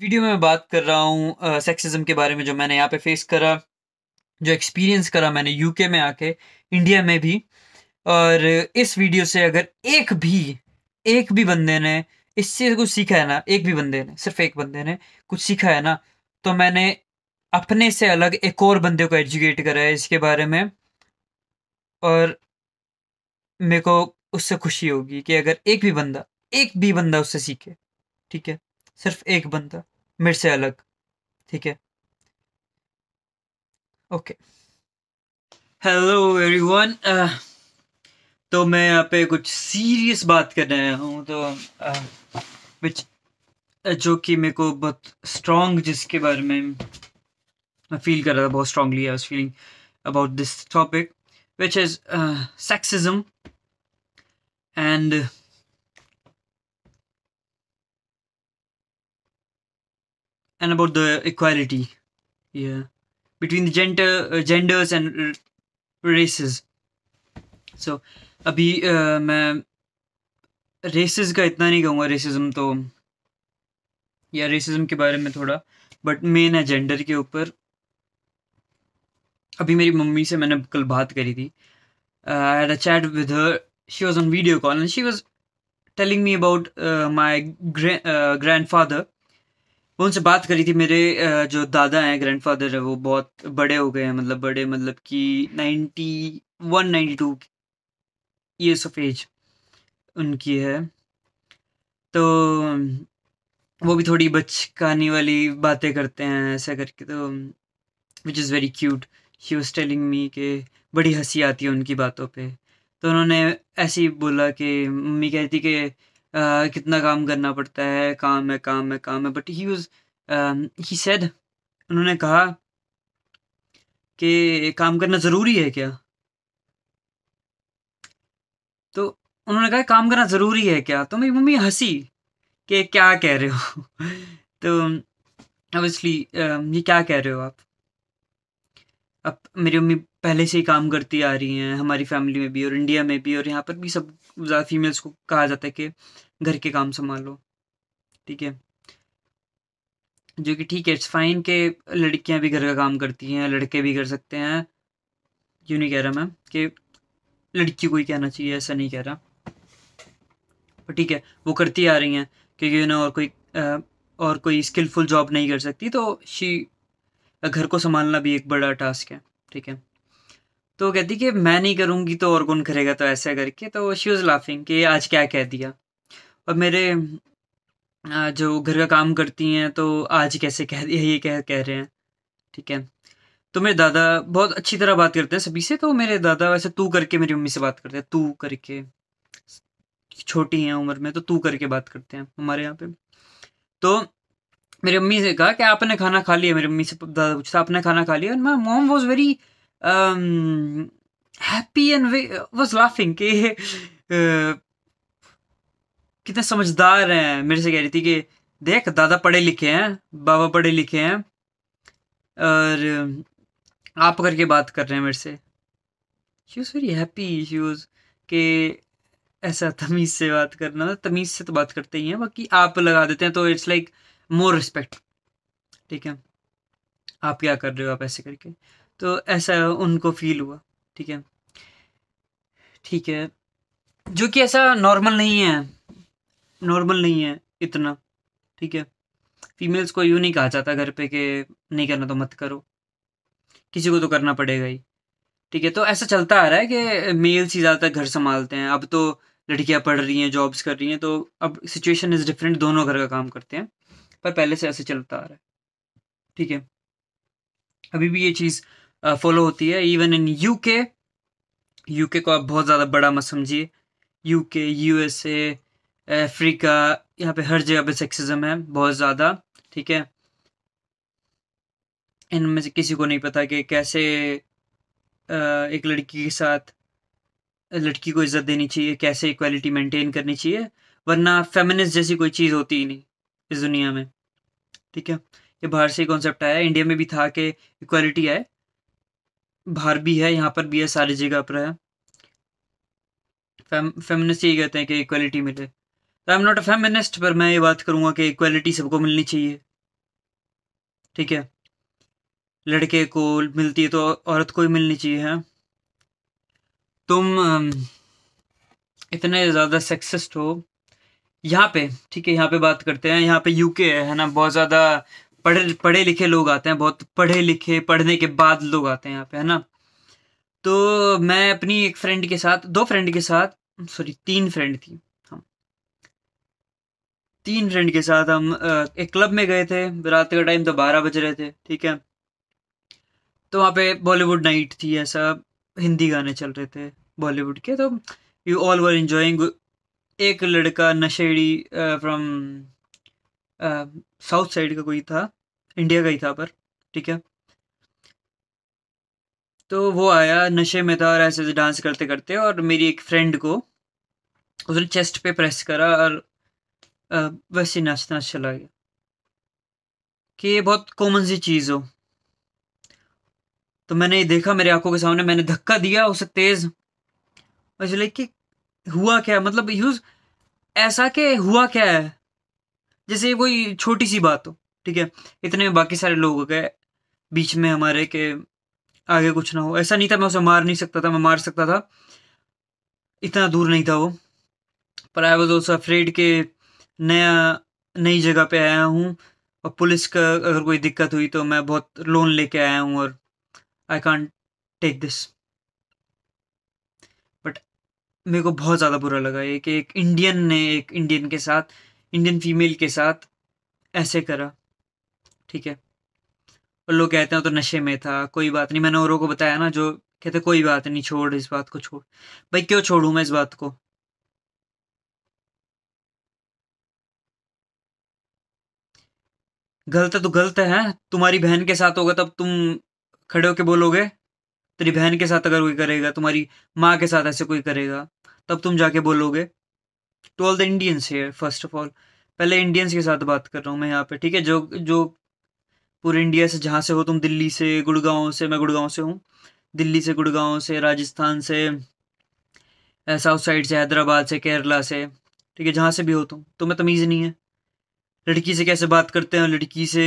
Video में बात कर रहा हूँ सेक्सिज्म के बारे में जो मैंने यहाँ पे फेस करा जो एक्सपीरियंस करा मैंने यूके में आके इंडिया में भी और इस वीडियो से अगर एक भी एक भी बंदे ने इससे कुछ सीखा है ना एक भी बंदे ने सिर्फ एक बंदे ने कुछ सीखा है ना तो मैंने अपने से अलग एक और बंदे को एजुकेट करा है इसके बारे में और मेरे को उससे खुशी होगी कि अगर एक भी बंदा एक भी बंदा उससे सीखे ठीक है सिर्फ एक बंदा मेरे से अलग ठीक है ओके हेलो एवरीवन तो मैं यहाँ पे कुछ सीरियस बात करने आया हूँ तो विच uh, uh, जो कि मेरे को बहुत स्ट्रॉन्ग जिसके बारे में मैं फील कर रहा था बहुत strongly I was feeling about this topic which is sexism and and about the equality yeah between the gender uh, genders and races so अभी uh, मैं रेसिस का इतना नहीं कहूँगा रेसिज्म तो या रेसिज्म के बारे में थोड़ा बट मेन है जेंडर के ऊपर अभी मेरी मम्मी से मैंने कल बात करी थी I a chat with her she was on video call and she was telling me about my father वो उनसे बात करी थी मेरे जो दादा हैं ग्रैंडफादर है वो बहुत बड़े हो गए हैं मतलब बड़े मतलब कि ninety one ninety two years of age उनकी है तो वो भी थोड़ी बचकानी वाली बातें करते हैं ऐसा करके तो which is very cute she was telling me के बड़ी हंसी आती है उनकी बातों पे तो उन्होंने ऐसे ही बोला कि मम्मी कहती कि uh, कितना काम करना पड़ता है काम है काम है काम है but he was he said उन्होंने कहा कि काम करना ज़रूरी है क्या तो उन्होंने कहा काम करना ज़रूरी है क्या तो मेरी मम्मी हंसी कि क्या कह रहे हो तो ऑब्वियसली um, ये क्या कह रहे हो आप अब मेरी मम्मी पहले से ही काम करती आ रही हैं हमारी फैमिली में भी और इंडिया में भी और यहाँ पर भी सब ज़्यादा फीमेल्स को कहा जाता है कि घर के काम संभालो ठीक है जो कि ठीक है इट्स फाइन के लड़कियां भी घर का काम करती हैं लड़के भी कर सकते हैं यू नहीं कह रहा मैं कि लड़की को ही कहना चाहिए ऐसा नहीं कह रहा पर ठीक है वो करती आ रही हैं क्योंकि ना और कोई आ, और कोई स्किलफुल जॉब नहीं कर सकती तो शी घर को संभालना भी एक बड़ा टास्क है ठीक है तो कहती कि मैं नहीं करूँगी तो और कौन करेगा तो ऐसा करके तो शी वॉज़ लाफिंग कि आज क्या कह दिया और मेरे जो घर का काम करती हैं तो आज कैसे कह दिया ये कह कह रहे हैं ठीक है तो मेरे दादा बहुत अच्छी तरह बात करते हैं सभी से तो मेरे दादा वैसे तू करके मेरी मम्मी से बात करते हैं तू करके छोटी हैं उम्र में तो तू करके बात करते हैं हमारे यहाँ पे तो मेरी मम्मी से कहा कि आपने खाना खा लिया मेरी मम्मी से दादा पूछता आपने खाना खा लिया and mom was very um, happy and uh, was laughing कि uh, कितने समझदार हैं मेरे से कह रही थी कि देख दादा पढ़े लिखे हैं बाबा पढ़े लिखे हैं और um, आप करके बात कर रहे हैं मेरे से she was very happy she was के ऐसा तमीज़ से बात करना था तमीज़ से तो बात करते ही हैं बाकी आप लगा देते हैं तो इट्स लाइक मोर रिस्पेक्ट ठीक है आप क्या कर रहे हो आप ऐसे करके तो ऐसा उनको फील हुआ ठीक है ठीक है जो कि ऐसा नॉर्मल नहीं है नॉर्मल नहीं है इतना ठीक है फीमेल्स को यूँ नहीं कहा जाता घर पे कि नहीं करना तो मत करो किसी को तो करना पड़ेगा ही ठीक है तो ऐसा चलता आ रहा है कि मेल्स ही ज़्यादातर घर संभालते हैं अब तो लड़कियां पढ़ रही हैं जॉब्स कर रही हैं तो अब सिचुएशन इज़ डिफरेंट दोनों घर का काम करते हैं पर पहले से ऐसे चलता आ रहा है ठीक है अभी भी ये चीज़ फॉलो होती है इवन इन यूके यूके को आप बहुत ज़्यादा बड़ा मत समझिए यूके यूएसए अफ्रीका यहाँ पे हर जगह पे सेक्सिज्म है बहुत ज़्यादा ठीक है इनमें से किसी को नहीं पता कि कैसे एक लड़की के साथ लड़की को इज्जत देनी चाहिए कैसे इक्वालिटी मेंटेन करनी चाहिए वरना फेमिनिस्ट जैसी कोई चीज़ होती ही नहीं इस दुनिया में ठीक है ये बाहर से ही कॉन्सेप्ट आया इंडिया में भी था कि इक्वालिटी आए भार भी है यहाँ पर भी है सारी जगह पर है फेम फेमिनिस्ट यही कहते हैं कि इक्वलिटी मिले तो I am not a feminist पर मैं ये बात करूँगा कि इक्वलिटी सबको मिलनी चाहिए ठीक है लड़के को मिलती है तो औरत को ही मिलनी चाहिए है तुम इतने ज़्यादा सक्सेस्ट हो यहाँ पे ठीक है यहाँ पे बात करते हैं यहाँ पे यूके है ना बहुत ज़्यादा पढ़े पढ़े लिखे लोग आते हैं बहुत पढ़े लिखे पढ़ने के बाद लोग आते हैं यहाँ पे है ना तो मैं अपनी एक फ्रेंड के साथ दो फ्रेंड के साथ सॉरी तीन फ्रेंड थी हम तीन फ्रेंड के साथ हम एक क्लब में गए थे रात का टाइम तो बारह बज रहे थे ठीक है तो वहाँ पे बॉलीवुड नाइट थी ऐसा हिंदी गाने चल रहे थे बॉलीवुड के तो यू ऑल वर इन्जॉइंग एक लड़का नशेड़ी फ्रॉम साउथ साइड का कोई था इंडिया का ही था पर ठीक है तो वो आया नशे में था और ऐसे ऐसे डांस करते करते और मेरी एक फ्रेंड को उसने चेस्ट पे प्रेस करा और वैसे नाचना चला गया कि ये बहुत कॉमन सी चीज़ हो तो मैंने ये देखा मेरे आंखों के सामने मैंने धक्का दिया उसे तेज़ मुझे लगे कि हुआ क्या मतलब यूज ऐसा के हुआ क्या है जैसे कोई छोटी सी बात हो ठीक है इतने में बाकी सारे लोग हो गए बीच में हमारे के आगे कुछ ना हो ऐसा नहीं था मैं उसे मार नहीं सकता था मैं मार सकता था इतना दूर नहीं था वो पर आई वॉज ऑल्सो अफ्रेड के नया नई जगह पे आया हूँ और पुलिस का अगर कोई दिक्कत हुई तो मैं बहुत लोन लेके आया हूँ और I can't take this but मेरे को बहुत ज़्यादा बुरा लगा ये कि एक इंडियन ने एक इंडियन के साथ इंडियन फीमेल के साथ ऐसे करा ठीक है और लोग कहते हैं तो नशे में था कोई बात नहीं मैंने औरों को बताया ना जो कहते कोई बात नहीं छोड़ इस बात को छोड़ भाई क्यों छोड़ू मैं इस बात को गलत तो गलत है तुम्हारी बहन के साथ होगा तब तुम खड़े होके बोलोगे तेरी बहन के साथ अगर कोई करेगा तुम्हारी माँ के साथ ऐसे कोई करेगा तब तुम जाके बोलोगे to all the Indians here first of all पहले इंडियंस के साथ बात कर रहा हूँ मैं यहाँ पे ठीक है जो जो पूरे इंडिया से जहाँ से हो तुम दिल्ली से गुड़गांव से मैं गुड़गांव से हूँ दिल्ली से गुड़गांव से राजस्थान से साउथ साइड से हैदराबाद से केरला से ठीक है जहाँ से भी हो तुम तुम्हें तो तमीज़ नहीं है लड़की से कैसे बात करते हैं लड़की से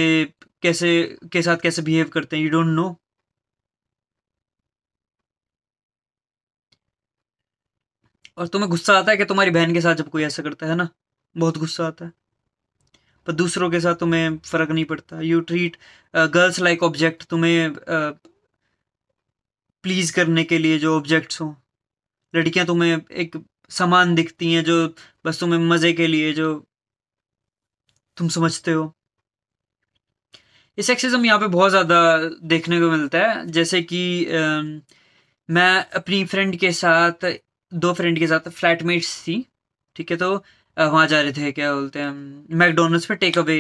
कैसे के साथ कैसे बिहेव करते हैं यू डोंट नो और तुम्हें गुस्सा आता है कि तुम्हारी बहन के साथ जब कोई ऐसा करता है ना बहुत गुस्सा आता है पर दूसरों के साथ तुम्हें फ़र्क नहीं पड़ता you treat girls like object तुम्हें प्लीज़ uh, करने के लिए जो ऑब्जेक्ट्स हों लड़कियां तुम्हें एक समान दिखती हैं जो बस तुम्हें मज़े के लिए जो तुम समझते हो इस सेक्सिज्म यहाँ पे बहुत ज़्यादा देखने को मिलता है जैसे कि uh, मैं अपनी फ्रेंड के साथ दो फ्रेंड के साथ फ्लैटमेट्स थी ठीक है तो वहाँ जा रहे थे क्या बोलते हैं मैकडोनल्ड्स पे टेक अवे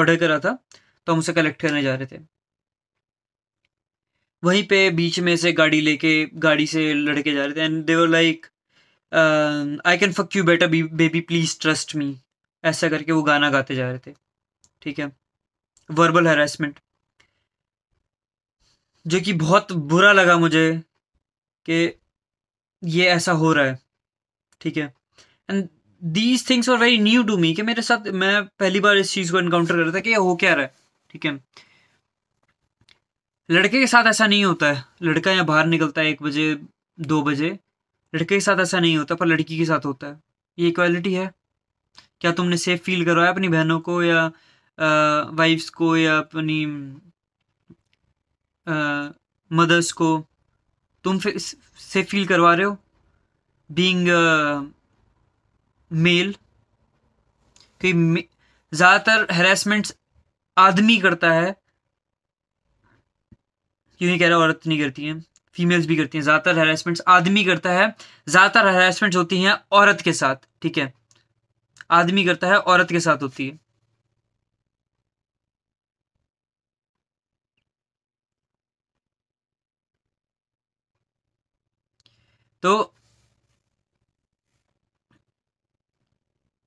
ऑर्डर करा था तो हम उसे कलेक्ट करने जा रहे थे वहीं पे बीच में से गाड़ी लेके गाड़ी से लड़के जा रहे थे and they were like I can fuck you better baby please trust me ऐसा करके वो गाना गाते जा रहे थे ठीक है वर्बल हरासमेंट जो कि बहुत बुरा लगा मुझे कि ये ऐसा हो रहा है ठीक है and these things are very new to me कि मेरे साथ मैं पहली बार इस चीज़ को इनकाउंटर कर रहा था कि हो क्या रहा है ठीक है लड़के के साथ ऐसा नहीं होता है लड़का यहाँ बाहर निकलता है एक बजे दो बजे लड़के के साथ ऐसा नहीं होता पर लड़की के साथ होता है ये इक्वालिटी है क्या तुमने सेफ फील करवाया अपनी बहनों को या वाइफ्स को या अपनी मदर्स को तुम सेफ फील करवा रहे हो बींग मेल क्योंकि ज़्यादातर हेरासमेंट आदमी करता है क्यों नहीं कह रहा औरत नहीं करती हैं फीमेल्स भी करती हैं ज़्यादातर हेरासमेंट्स आदमी करता है ज़्यादातर हेरासमेंट्स होती हैं औरत के साथ ठीक है आदमी करता है औरत के साथ होती है तो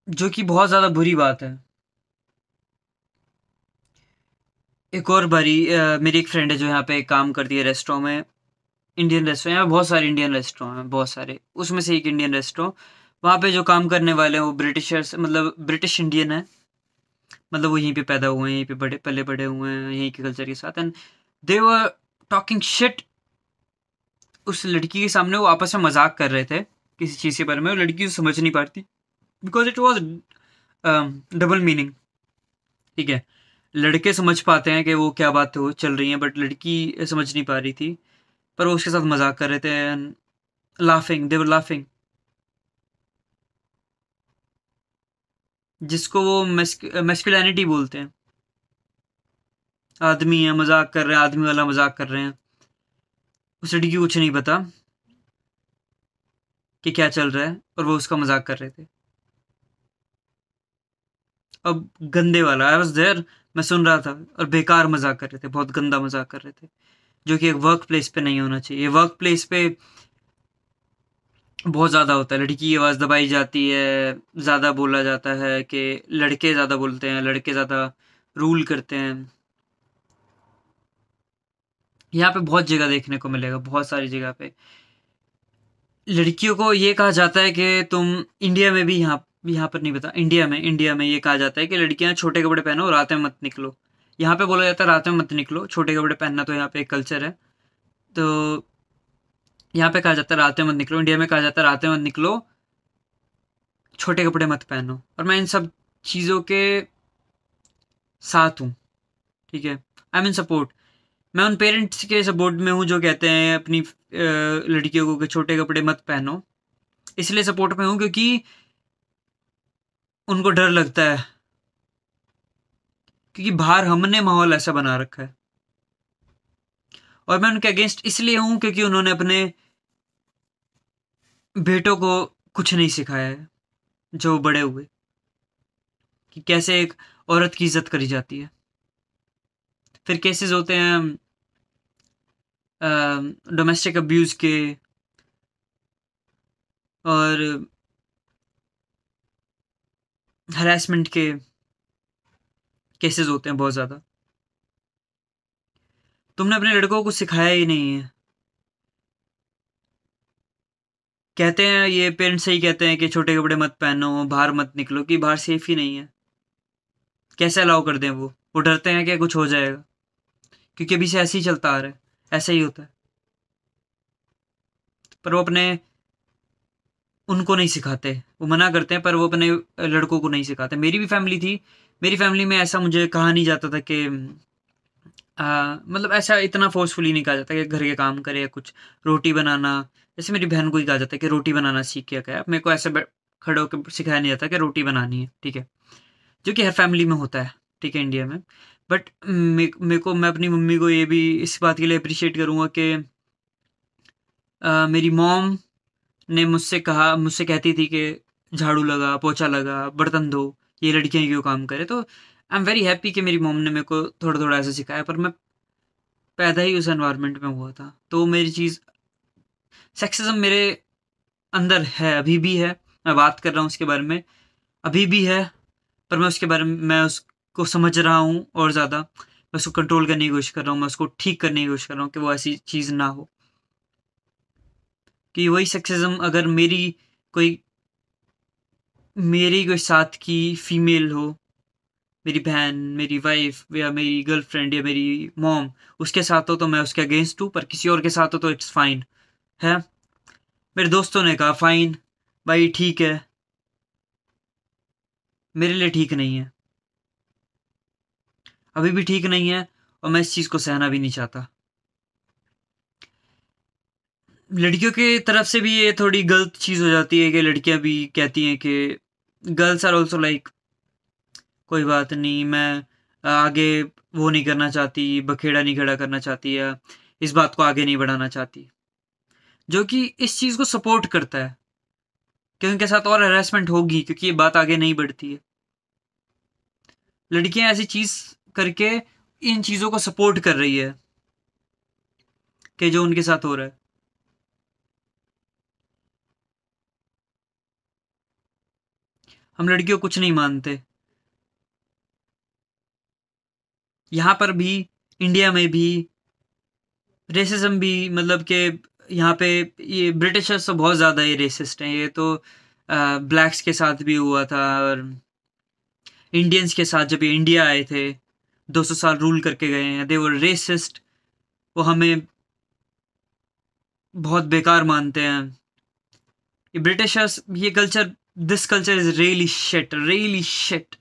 जो कि बहुत ज़्यादा बुरी बात है एक और बारी आ, मेरी एक फ्रेंड है जो यहाँ पे काम करती है रेस्टोरेंट में इंडियन रेस्टोरेंट यहाँ बहुत सारे इंडियन रेस्टोरेंट हैं बहुत सारे उसमें से एक इंडियन रेस्टोरेंट वहाँ पे जो काम करने वाले हैं वो ब्रिटिशर्स मतलब ब्रिटिश इंडियन है मतलब वो यहीं पे पैदा हुए हैं यहीं पे बड़े पले बड़े हुए हैं यहीं के कल्चर के साथ and they were talking shit उस लड़की के सामने वो आपस में मजाक कर रहे थे किसी चीज़ के बारे में वो लड़की समझ नहीं पाती because it was double meaning ठीक है लड़के समझ पाते हैं कि वो क्या बात हो चल रही है बट लड़की समझ नहीं पा रही थी पर वो उसके साथ मजाक कर रहे थे लाफिंग देवर लाफिंग जिसको वो मेस्कुलैनिटी बोलते हैं आदमी है मजाक कर रहे हैं आदमी वाला मजाक कर रहे हैं उस लड़की को कुछ नहीं पता कि क्या चल रहा है और वो उसका मजाक कर रहे थे अब गंदे वाला आई वॉज देयर मैं सुन रहा था और बेकार मजाक कर रहे थे बहुत गंदा मजाक कर रहे थे जो कि एक वर्क प्लेस पे नहीं होना चाहिए वर्क प्लेस पे बहुत ज़्यादा होता है लड़की की आवाज़ दबाई जाती है ज़्यादा बोला जाता है कि लड़के ज़्यादा बोलते हैं लड़के ज़्यादा रूल करते हैं यहाँ पे बहुत जगह देखने को मिलेगा बहुत सारी जगह पे लड़कियों को ये कहा जाता है कि तुम इंडिया में भी यहाँ यहाँ पर नहीं पता इंडिया में इंडिया में ये कहा जाता है कि लड़कियाँ छोटे कपड़े पहनो रात में मत निकलो यहाँ पे बोला जाता है रात में मत निकलो छोटे कपड़े पहनना तो यहाँ पे एक कल्चर है तो यहाँ पे कहा जाता है रात में मत निकलो इंडिया में कहा जाता है रात में मत निकलो छोटे कपड़े मत पहनो और मैं इन सब चीज़ों के साथ हूँ ठीक है आई मीन सपोर्ट मैं उन पेरेंट्स के सपोर्ट में हूँ जो कहते हैं अपनी लड़कियों को छोटे कपड़े मत पहनो इसलिए सपोर्ट में हूँ क्योंकि उनको डर लगता है क्योंकि बाहर हमने माहौल ऐसा बना रखा है और मैं उनके अगेंस्ट इसलिए हूं क्योंकि उन्होंने अपने बेटों को कुछ नहीं सिखाया है जो बड़े हुए कि कैसे एक औरत की इज्जत करी जाती है फिर केसेस होते हैं डोमेस्टिक अब्यूज़ के और हरासमेंट के केसेस होते हैं बहुत ज़्यादा तुमने अपने लड़कों को सिखाया ही नहीं है कहते हैं ये पेरेंट्स ही कहते हैं कि छोटे कपड़े मत पहनो बाहर मत निकलो कि बाहर सेफ ही नहीं है कैसे अलाउ कर दें वो वो डरते हैं कि कुछ हो जाएगा क्योंकि अभी से ऐसे ही चलता आ रहा है ऐसा ही होता है पर वो अपने उनको नहीं सिखाते वो मना करते हैं पर वो अपने लड़कों को नहीं सिखाते मेरी भी फैमिली थी मेरी फैमिली में ऐसा मुझे कहा नहीं जाता था कि आ, मतलब ऐसा इतना फोर्सफुली नहीं कहा जाता कि घर के काम करे या कुछ रोटी बनाना जैसे मेरी बहन को ही कहा जाता है कि रोटी बनाना सीख क्या क्या मेरे को ऐसे खड़े होकर सिखाया नहीं जाता कि रोटी बनानी है ठीक है जो कि हर फैमिली में होता है ठीक है इंडिया में बट मेरे को मैं अपनी मम्मी को ये भी इस बात के लिए अप्रिशिएट करूँगा कि मेरी मॉम ने मुझसे कहा मुझसे कहती थी कि झाड़ू लगा पोछा लगा बर्तन धो ये लड़कियाँ क्यों काम करे तो आई एम वेरी हैप्पी कि मेरी मोम ने मेरे को थोड़ा थोड़ा ऐसा सिखाया पर मैं पैदा ही उस एनवायरनमेंट में हुआ था तो मेरी चीज़ सेक्सिज्म मेरे अंदर है अभी भी है मैं बात कर रहा हूँ उसके बारे में अभी भी है पर मैं उसके बारे में मैं उसको समझ रहा हूँ और ज़्यादा मैं उसको कंट्रोल करने की कोशिश कर रहा हूँ मैं उसको ठीक करने की कोशिश कर रहा हूँ कि वो ऐसी चीज़ ना हो कि वही सेक्सिज्म अगर मेरी कोई मेरी कोई साथ की फीमेल हो मेरी बहन मेरी वाइफ या मेरी गर्लफ्रेंड या मेरी मॉम उसके साथ हो तो मैं उसके अगेंस्ट हूँ पर किसी और के साथ हो तो इट्स फाइन है मेरे दोस्तों ने कहा फाइन भाई ठीक है मेरे लिए ठीक नहीं है अभी भी ठीक नहीं है और मैं इस चीज़ को सहना भी नहीं चाहता लड़कियों के तरफ से भी ये थोड़ी गलत चीज़ हो जाती है कि लड़कियां भी कहती हैं कि गर्ल्स आर ऑल्सो लाइक कोई बात नहीं मैं आगे वो नहीं करना चाहती बखेड़ा नहीं खड़ा करना चाहती या इस बात को आगे नहीं बढ़ाना चाहती जो कि इस चीज़ को सपोर्ट करता है कि उनके साथ और हरासमेंट होगी क्योंकि ये बात आगे नहीं बढ़ती है लड़कियां ऐसी चीज़ करके इन चीज़ों को सपोर्ट कर रही है कि जो उनके साथ हो रहा है हम लड़कियों कुछ नहीं मानते यहाँ पर भी इंडिया में भी रेसिज्म भी मतलब के यहाँ पे ये ब्रिटिशर्स तो बहुत ज़्यादा ही रेसिस्ट हैं ये तो ब्लैक्स के साथ भी हुआ था और इंडियंस के साथ जब ये इंडिया आए थे 200 साल रूल करके गए हैं दे वर रेसिस्ट वो हमें बहुत बेकार मानते हैं ये ब्रिटिशर्स ये culture this culture is really shit really shit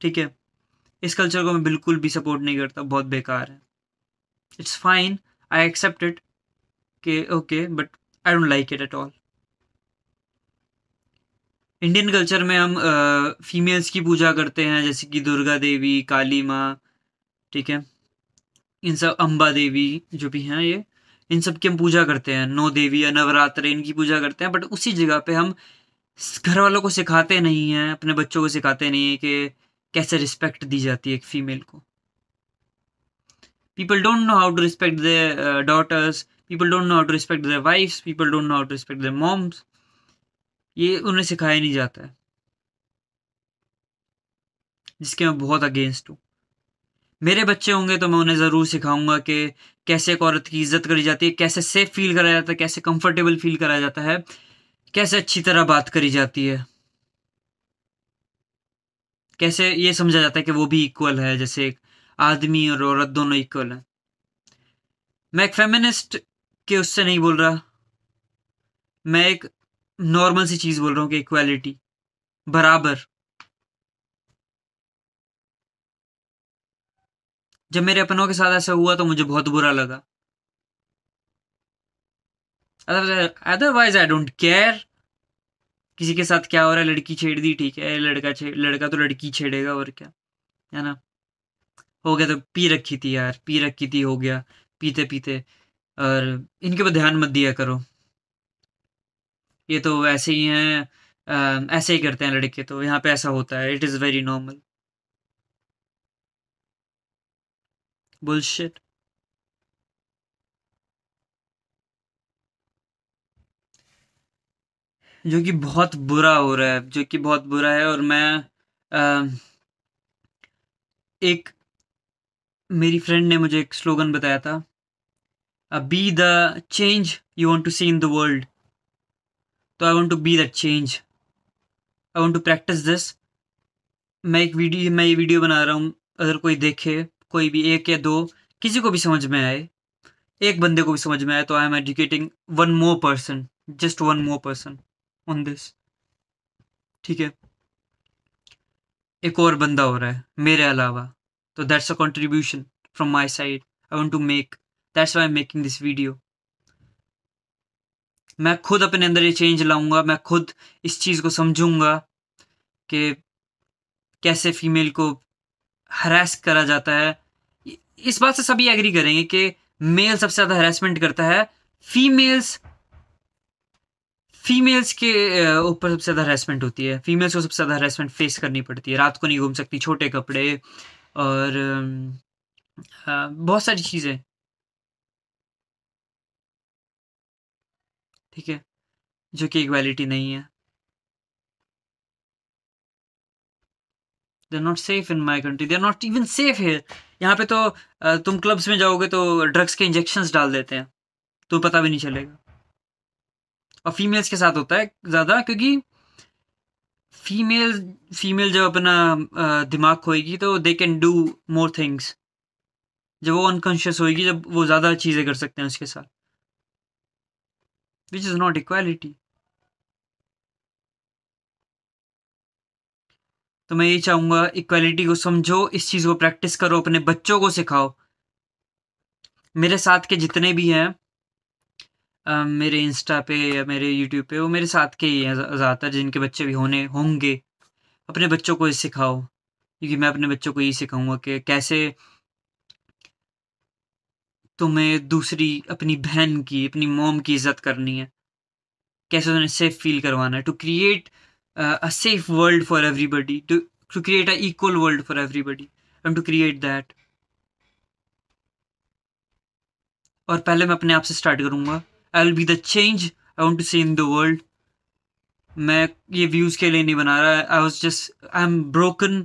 ठीक है इस कल्चर को मैं बिल्कुल भी सपोर्ट नहीं करता बहुत बेकार है it's fine I accept it के okay but I don't like it at all Indian culture में हम फीमेल्स uh, की पूजा करते हैं जैसे कि दुर्गा देवी काली माँ ठीक है इन सब अम्बा देवी जो भी हैं ये इन सबकी हम पूजा करते हैं नौ देवी या नवरात्र इनकी पूजा करते हैं बट उसी जगह पे हम घर वालों को सिखाते नहीं हैं अपने बच्चों को सिखाते नहीं है कि कैसे रिस्पेक्ट दी जाती है एक फीमेल को people don't know how to respect the daughters people don't know how to respect the wifes people don't know how to respect the moms ये उन्हें सिखाया नहीं जाता है जिसके मैं बहुत अगेंस्ट हूँ मेरे बच्चे होंगे तो मैं उन्हें ज़रूर सिखाऊंगा कि कैसे एक औरत की इज्जत करी जाती है कैसे सेफ़ फील कराया जाता है कैसे कंफर्टेबल फील कराया जाता है कैसे अच्छी तरह बात करी जाती है कैसे ये समझा जाता है कि वो भी इक्वल है जैसे एक आदमी और औरत दोनों इक्वल है मैं एक फेमिनिस्ट के उससे नहीं बोल रहा मैं एक नॉर्मल सी चीज़ बोल रहा हूँ कि इक्वालिटी बराबर जब मेरे अपनों के साथ ऐसा हुआ तो मुझे बहुत बुरा लगा अदरवाइज आई डोंट केयर किसी के साथ क्या हो रहा है लड़की छेड़ दी ठीक है लड़का छेड़ लड़का तो लड़की छेड़ेगा और क्या है ना हो गया तो पी रखी थी यार पी रखी थी हो गया पीते पीते और इनके पर ध्यान मत दिया करो ये तो ऐसे ही हैं ऐसे ही करते हैं लड़के तो यहाँ पे ऐसा होता है it is very normal Bullshit. जो कि बहुत बुरा हो रहा है जो कि बहुत बुरा है और मैं आ, एक मेरी फ्रेंड ने मुझे एक स्लोगन बताया था be the change you want to see in the world तो I want to be the change I want to practise this मैं एक वीडियो मैं ये वीडियो बना रहा हूँ अगर कोई देखे कोई भी एक या दो किसी को भी समझ में आए एक बंदे को भी समझ में आए तो I am educating one more person just one more person on this ठीक है एक और बंदा हो रहा है मेरे अलावा तो that's a contribution from my side I want to make that's why I am making this video मैं खुद अपने अंदर ये चेंज लाऊंगा मैं खुद इस चीज़ को समझूंगा कि कैसे फीमेल को हरास करा जाता है इस बात से सभी एग्री करेंगे कि मेल सबसे ज़्यादा हरासमेंट करता है फीमेल्स फीमेल्स के ऊपर सबसे ज़्यादा हरासमेंट होती है फीमेल्स को सबसे ज़्यादा हरासमेंट फेस करनी पड़ती है रात को नहीं घूम सकती छोटे कपड़े और बहुत सारी चीज़ें ठीक है जो कि इक्वालिटी नहीं है they are not safe in my country they are not even safe here यहाँ पे तो तुम क्लब्स में जाओगे तो ड्रग्स के इंजेक्शन डाल देते हैं तो पता भी नहीं चलेगा और फीमेल्स के साथ होता है ज़्यादा क्योंकि फीमेल फीमेल जब अपना दिमाग खोएगी तो they can do more things जब वो अनकॉन्शियस होएगी जब वो ज़्यादा चीज़ें कर सकते हैं उसके साथ विच इज़ नॉट इक्वालिटी तो मैं ये चाहूंगा इक्वालिटी को समझो इस चीज़ को प्रैक्टिस करो अपने बच्चों को सिखाओ मेरे साथ के जितने भी हैं मेरे इंस्टा पे या मेरे यूट्यूब पे वो मेरे साथ के ही हैं ज़्यादातर जिनके बच्चे भी होने होंगे अपने बच्चों को ये सिखाओ क्योंकि मैं अपने बच्चों को यही सिखाऊंगा कि कैसे तुम्हें दूसरी अपनी बहन की अपनी मोम की इज्जत करनी है कैसे उन्हें सेफ फील करवाना है to create uh, a safe world for everybody to to create an equal world for everybody and to create that और पहले मैं अपने आप से स्टार्ट करूंगा I will be the change I want to see in the world मैं ये views के लिए नहीं बना रहा I was just I am broken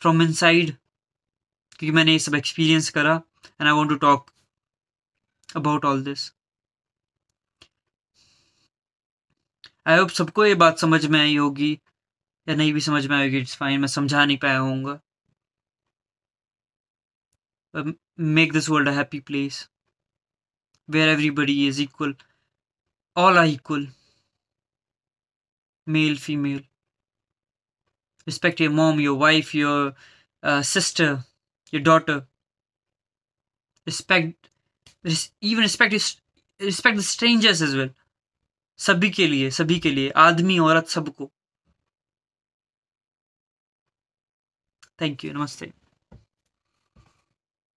from inside क्योंकि मैंने ये सब एक्सपीरियंस करा and I want to talk about all this I hope सबको ये बात समझ में आई होगी या नहीं भी समझ में आएगी इट्स फाइन मैं समझा नहीं पाया हूँ make this world happy place where everybody is equal all are equal male female respect your mom your wife your sister your daughter respect even respect respect the strangers as well सभी के लिए सभी के लिए आदमी औरत सबको thank you नमस्ते